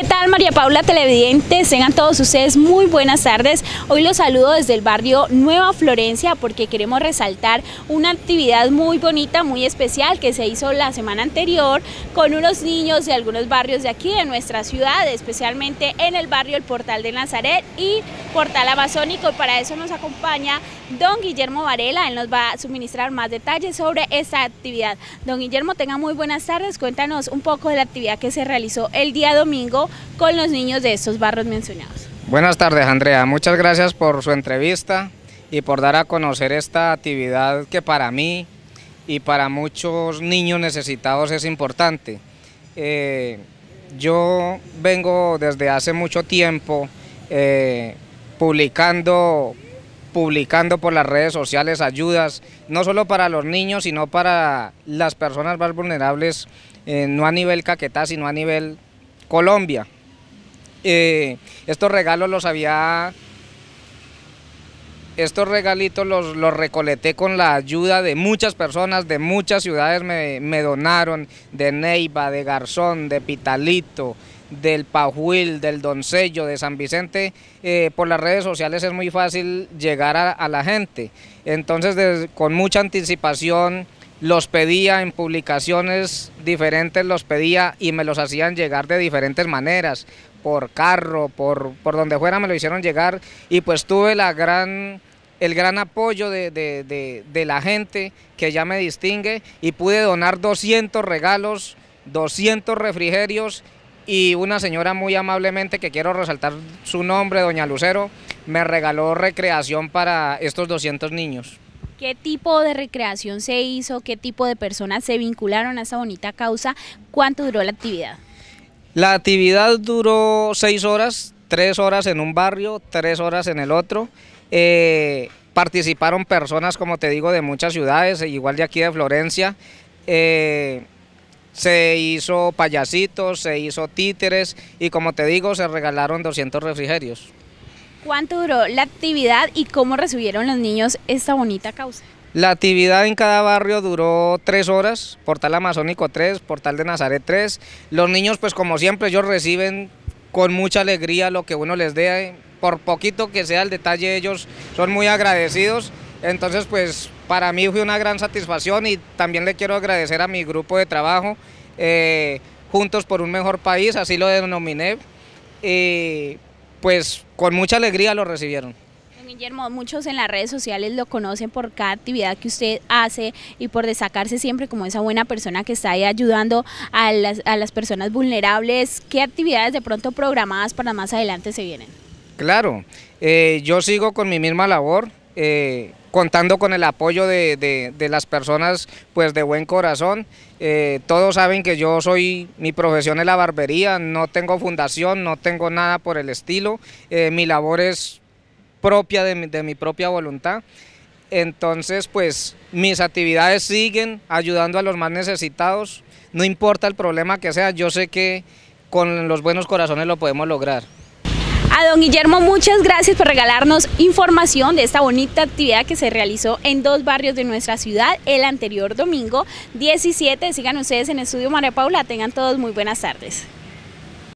¿Qué tal María Paula Televidentes, Tengan todos ustedes muy buenas tardes. Hoy los saludo desde el barrio Nueva Florencia porque queremos resaltar una actividad muy bonita, muy especial que se hizo la semana anterior con unos niños de algunos barrios de aquí de nuestra ciudad, especialmente en el barrio El Portal de Nazaret y Portal Amazónico. Para eso nos acompaña don Guillermo Varela, él nos va a suministrar más detalles sobre esta actividad. Don Guillermo, tenga muy buenas tardes, cuéntanos un poco de la actividad que se realizó el día domingo con los niños de estos barrios mencionados. Buenas tardes Andrea, muchas gracias por su entrevista y por dar a conocer esta actividad que para mí y para muchos niños necesitados es importante. Eh, yo vengo desde hace mucho tiempo eh, publicando, publicando por las redes sociales ayudas, no solo para los niños, sino para las personas más vulnerables, eh, no a nivel caquetá, sino a nivel Colombia. Eh, estos regalos los había... Estos regalitos los, los, recoleté con la ayuda de muchas personas, de muchas ciudades me, donaron, de Neiva, de Garzón, de Pitalito, del Pajuil, del Doncello, de San Vicente, eh, por las redes sociales es muy fácil llegar a, la gente. Entonces, con mucha anticipación los pedía en publicaciones diferentes, los pedía y me los hacían llegar de diferentes maneras, por carro, por, por donde fuera me lo hicieron llegar y pues tuve la gran, el gran apoyo de, de la gente que ya me distingue y pude donar 200 regalos, 200 refrigerios y una señora muy amablemente, que quiero resaltar su nombre, doña Lucero, me regaló recreación para estos 200 niños. ¿Qué tipo de recreación se hizo? ¿Qué tipo de personas se vincularon a esa bonita causa? ¿Cuánto duró la actividad? La actividad duró seis horas, tres horas en un barrio, tres horas en el otro. Eh, participaron personas, como te digo, de muchas ciudades, igual de aquí de Florencia. Eh, se hizo payasitos, se hizo títeres y como te digo, se regalaron 200 refrigerios. ¿Cuánto duró la actividad y cómo recibieron los niños esta bonita causa? La actividad en cada barrio duró tres horas, Portal Amazónico 3, Portal de Nazaret 3. Los niños, pues como siempre, ellos reciben con mucha alegría lo que uno les dé. Por poquito que sea el detalle, ellos son muy agradecidos. Entonces, pues para mí fue una gran satisfacción y también le quiero agradecer a mi grupo de trabajo, eh, Juntos por un Mejor País, así lo denominé. Eh, pues con mucha alegría lo recibieron. Guillermo, muchos en las redes sociales lo conocen por cada actividad que usted hace y por destacarse siempre como esa buena persona que está ahí ayudando a las, a las personas vulnerables. ¿Qué actividades de pronto programadas para más adelante se vienen? Claro, eh, yo sigo con mi misma labor. Eh, contando con el apoyo de, las personas pues de buen corazón. Eh, todos saben que yo soy, mi profesión es la barbería, no tengo fundación, no tengo nada por el estilo, eh, mi labor es propia de mi, de mi propia voluntad. Entonces, pues mis actividades siguen ayudando a los más necesitados, no importa el problema que sea, yo sé que con los buenos corazones lo podemos lograr. A don Guillermo, muchas gracias por regalarnos información de esta bonita actividad que se realizó en dos barrios de nuestra ciudad el anterior domingo 17. Sigan ustedes en Estudio María Paula. Tengan todos muy buenas tardes.